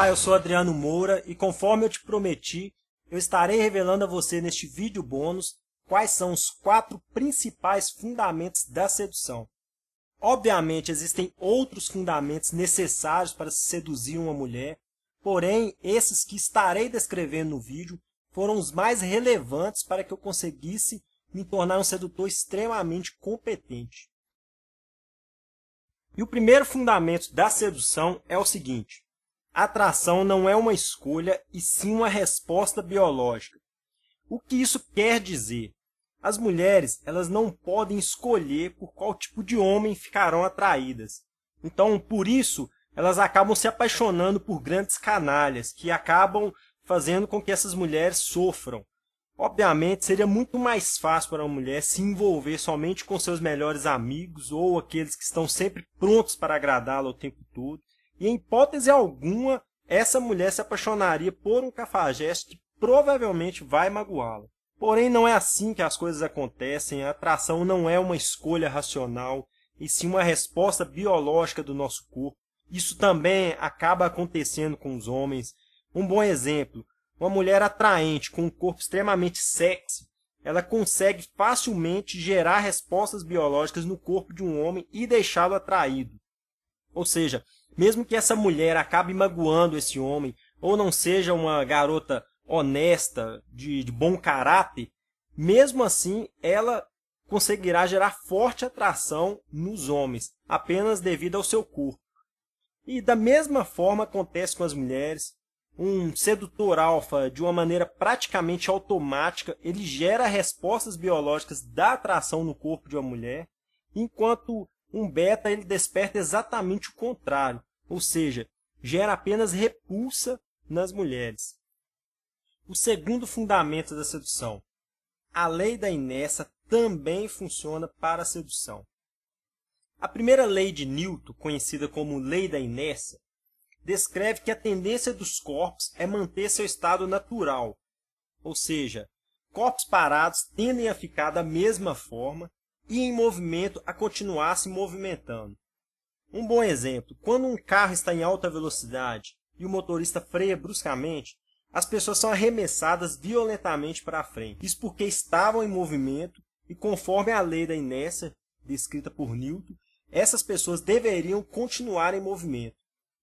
Olá, eu sou Adriano Moura e conforme eu te prometi, eu estarei revelando a você neste vídeo bônus quais são os quatro principais fundamentos da sedução. Obviamente, existem outros fundamentos necessários para se seduzir uma mulher, porém, esses que estarei descrevendo no vídeo foram os mais relevantes para que eu conseguisse me tornar um sedutor extremamente competente. E o primeiro fundamento da sedução é o seguinte: atração não é uma escolha e sim uma resposta biológica. O que isso quer dizer? As mulheres, elas não podem escolher por qual tipo de homem ficarão atraídas. Então, por isso, elas acabam se apaixonando por grandes canalhas, que acabam fazendo com que essas mulheres sofram. Obviamente, seria muito mais fácil para uma mulher se envolver somente com seus melhores amigos ou aqueles que estão sempre prontos para agradá-la o tempo todo, e em hipótese alguma, essa mulher se apaixonaria por um cafajeste que provavelmente vai magoá-la. Porém, não é assim que as coisas acontecem, a atração não é uma escolha racional, e sim uma resposta biológica do nosso corpo. Isso também acaba acontecendo com os homens. Um bom exemplo, uma mulher atraente com um corpo extremamente sexy, ela consegue facilmente gerar respostas biológicas no corpo de um homem e deixá-lo atraído. Ou seja, mesmo que essa mulher acabe magoando esse homem, ou não seja uma garota honesta, de, de bom caráter, mesmo assim ela conseguirá gerar forte atração nos homens, apenas devido ao seu corpo. E da mesma forma acontece com as mulheres. Um sedutor alfa, de uma maneira praticamente automática, ele gera respostas biológicas da atração no corpo de uma mulher, enquanto um beta ele desperta exatamente o contrário, ou seja, gera apenas repulsa nas mulheres. O segundo fundamento da sedução. A lei da inércia também funciona para a sedução. A primeira lei de Newton, conhecida como lei da inércia, descreve que a tendência dos corpos é manter seu estado natural, ou seja, corpos parados tendem a ficar da mesma forma e em movimento a continuar se movimentando. Um bom exemplo, quando um carro está em alta velocidade e o motorista freia bruscamente, as pessoas são arremessadas violentamente para frente. Isso porque estavam em movimento e conforme a lei da inércia descrita por Newton, essas pessoas deveriam continuar em movimento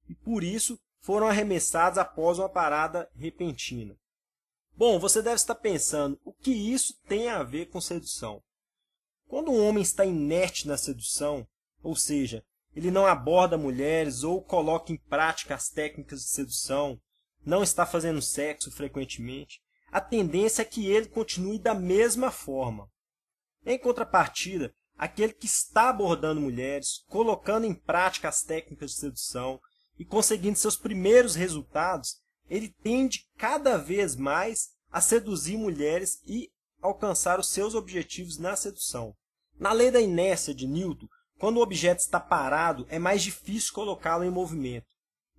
e por isso foram arremessadas após uma parada repentina. Bom, você deve estar pensando, o que isso tem a ver com sedução? Quando um homem está inerte na sedução, ou seja, ele não aborda mulheres ou coloca em prática as técnicas de sedução, não está fazendo sexo frequentemente, a tendência é que ele continue da mesma forma. Em contrapartida, aquele que está abordando mulheres, colocando em prática as técnicas de sedução e conseguindo seus primeiros resultados, ele tende cada vez mais a seduzir mulheres e alcançar os seus objetivos na sedução. Na lei da inércia de Newton, quando o objeto está parado, é mais difícil colocá-lo em movimento.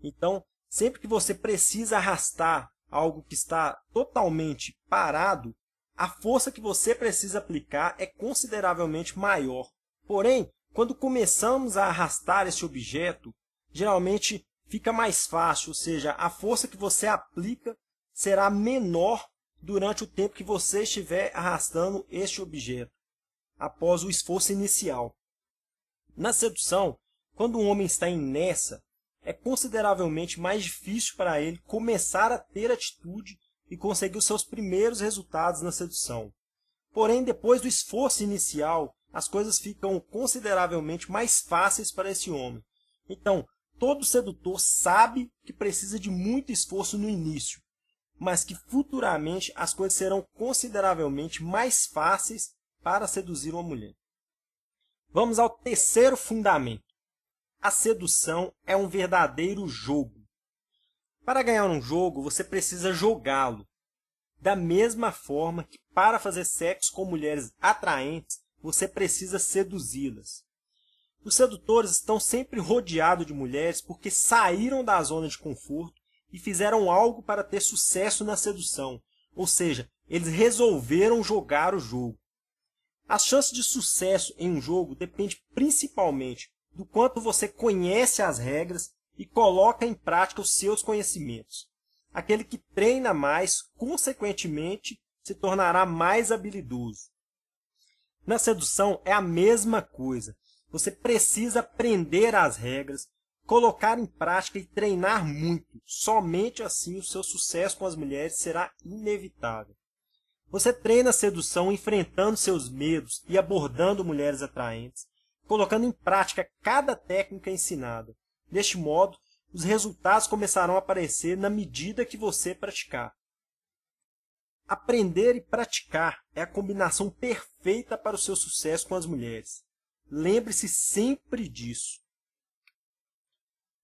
Então, sempre que você precisa arrastar algo que está totalmente parado, a força que você precisa aplicar é consideravelmente maior. Porém, quando começamos a arrastar este objeto, geralmente fica mais fácil, ou seja, a força que você aplica será menor durante o tempo que você estiver arrastando este objeto, após o esforço inicial. Na sedução, quando um homem está nessa é consideravelmente mais difícil para ele começar a ter atitude e conseguir os seus primeiros resultados na sedução. Porém, depois do esforço inicial, as coisas ficam consideravelmente mais fáceis para esse homem. Então, todo sedutor sabe que precisa de muito esforço no início, mas que futuramente as coisas serão consideravelmente mais fáceis para seduzir uma mulher. Vamos ao terceiro fundamento. A sedução é um verdadeiro jogo. Para ganhar um jogo, você precisa jogá-lo. Da mesma forma que para fazer sexo com mulheres atraentes, você precisa seduzi-las. Os sedutores estão sempre rodeados de mulheres porque saíram da zona de conforto e fizeram algo para ter sucesso na sedução, ou seja, eles resolveram jogar o jogo. A chance de sucesso em um jogo depende principalmente do quanto você conhece as regras e coloca em prática os seus conhecimentos. Aquele que treina mais, consequentemente, se tornará mais habilidoso. Na sedução é a mesma coisa. Você precisa aprender as regras, colocar em prática e treinar muito. Somente assim o seu sucesso com as mulheres será inevitável. Você treina a sedução enfrentando seus medos e abordando mulheres atraentes, colocando em prática cada técnica ensinada. Deste modo, os resultados começarão a aparecer na medida que você praticar. Aprender e praticar é a combinação perfeita para o seu sucesso com as mulheres. Lembre-se sempre disso.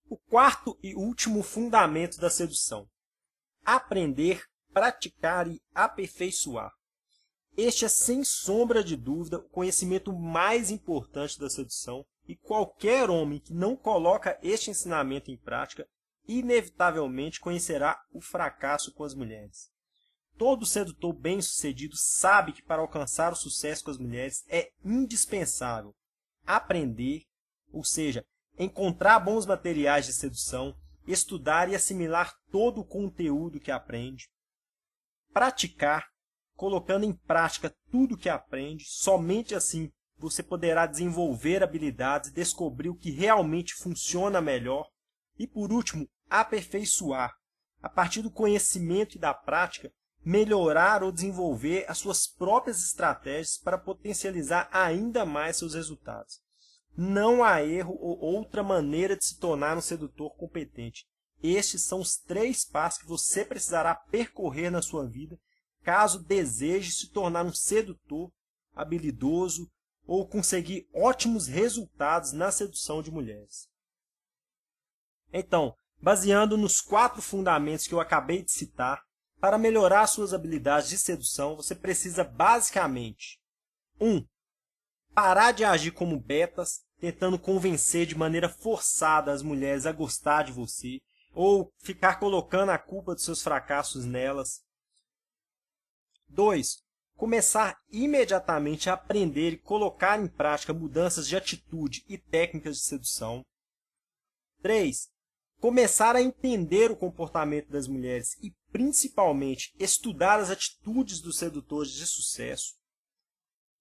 O quarto e último fundamento da sedução: aprender, praticar e aperfeiçoar. Este é, sem sombra de dúvida, o conhecimento mais importante da sedução, e qualquer homem que não coloca este ensinamento em prática, inevitavelmente conhecerá o fracasso com as mulheres. Todo sedutor bem-sucedido sabe que para alcançar o sucesso com as mulheres é indispensável aprender, ou seja, encontrar bons materiais de sedução, estudar e assimilar todo o conteúdo que aprende, praticar, colocando em prática tudo o que aprende, somente assim você poderá desenvolver habilidades e descobrir o que realmente funciona melhor. E por último, aperfeiçoar. A partir do conhecimento e da prática, melhorar ou desenvolver as suas próprias estratégias para potencializar ainda mais seus resultados. Não há erro ou outra maneira de se tornar um sedutor competente. Estes são os três passos que você precisará percorrer na sua vida caso deseje se tornar um sedutor habilidoso ou conseguir ótimos resultados na sedução de mulheres. Então, baseando nos quatro fundamentos que eu acabei de citar, para melhorar suas habilidades de sedução, você precisa basicamente 1. Um, parar de agir como betas tentando convencer de maneira forçada as mulheres a gostar de você ou ficar colocando a culpa dos seus fracassos nelas. 2. Começar imediatamente a aprender e colocar em prática mudanças de atitude e técnicas de sedução. 3. Começar a entender o comportamento das mulheres e, principalmente, estudar as atitudes dos sedutores de sucesso.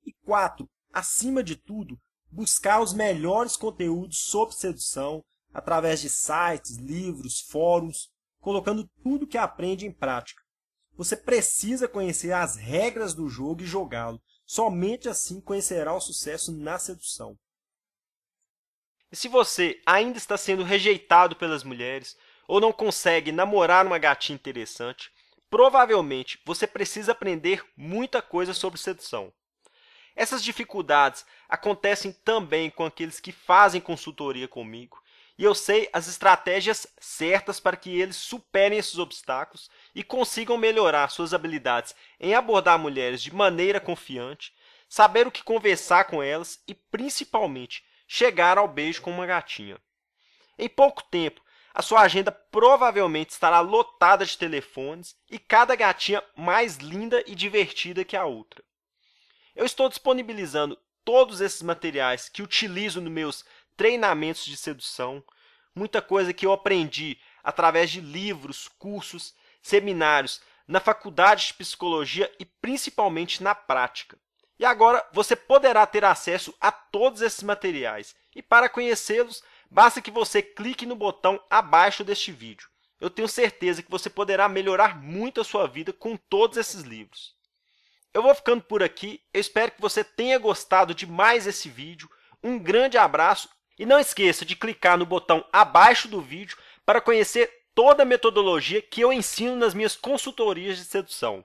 E 4. Acima de tudo, buscar os melhores conteúdos sobre sedução através de sites, livros, fóruns, colocando tudo que aprende em prática. Você precisa conhecer as regras do jogo e jogá-lo. Somente assim conhecerá o sucesso na sedução. E se você ainda está sendo rejeitado pelas mulheres ou não consegue namorar uma gatinha interessante, provavelmente você precisa aprender muita coisa sobre sedução. Essas dificuldades acontecem também com aqueles que fazem consultoria comigo e eu sei as estratégias certas para que eles superem esses obstáculos e consigam melhorar suas habilidades em abordar mulheres de maneira confiante, saber o que conversar com elas e, principalmente, chegar ao beijo com uma gatinha. Em pouco tempo, a sua agenda provavelmente estará lotada de telefones e cada gatinha mais linda e divertida que a outra. Eu estou disponibilizando todos esses materiais que utilizo nos meus treinamentos de sedução, muita coisa que eu aprendi através de livros, cursos, seminários, na faculdade de psicologia e principalmente na prática. E agora você poderá ter acesso a todos esses materiais. E para conhecê-los, basta que você clique no botão abaixo deste vídeo. Eu tenho certeza que você poderá melhorar muito a sua vida com todos esses livros. Eu vou ficando por aqui. Eu espero que você tenha gostado de mais esse vídeo. Um grande abraço e não esqueça de clicar no botão abaixo do vídeo para conhecer toda a metodologia que eu ensino nas minhas consultorias de sedução.